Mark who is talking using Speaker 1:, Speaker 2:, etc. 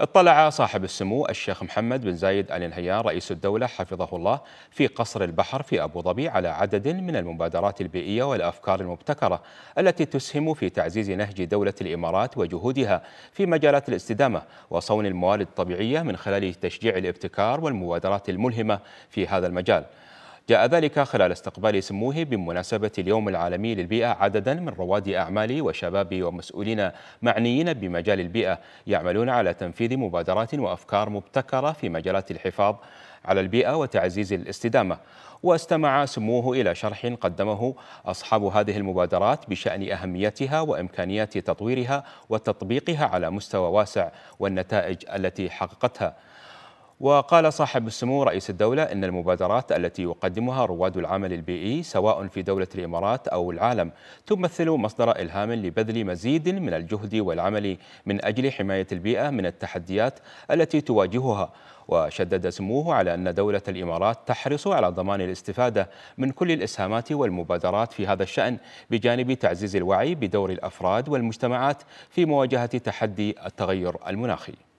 Speaker 1: اطلع صاحب السمو الشيخ محمد بن زايد آل نهيان رئيس الدولة حفظه الله في قصر البحر في أبو ظبي على عدد من المبادرات البيئية والأفكار المبتكرة التي تسهم في تعزيز نهج دولة الإمارات وجهودها في مجالات الاستدامة وصون الموارد الطبيعية من خلال تشجيع الابتكار والمبادرات الملهمة في هذا المجال جاء ذلك خلال استقبال سموه بمناسبة اليوم العالمي للبيئة عددا من رواد أعمال وشباب ومسؤولين معنيين بمجال البيئة يعملون على تنفيذ مبادرات وأفكار مبتكرة في مجالات الحفاظ على البيئة وتعزيز الاستدامة واستمع سموه إلى شرح قدمه أصحاب هذه المبادرات بشأن أهميتها وإمكانيات تطويرها وتطبيقها على مستوى واسع والنتائج التي حققتها وقال صاحب السمو رئيس الدولة إن المبادرات التي يقدمها رواد العمل البيئي سواء في دولة الإمارات أو العالم تمثل مصدر إلهام لبذل مزيد من الجهد والعمل من أجل حماية البيئة من التحديات التي تواجهها وشدد سموه على أن دولة الإمارات تحرص على ضمان الاستفادة من كل الإسهامات والمبادرات في هذا الشأن بجانب تعزيز الوعي بدور الأفراد والمجتمعات في مواجهة تحدي التغير المناخي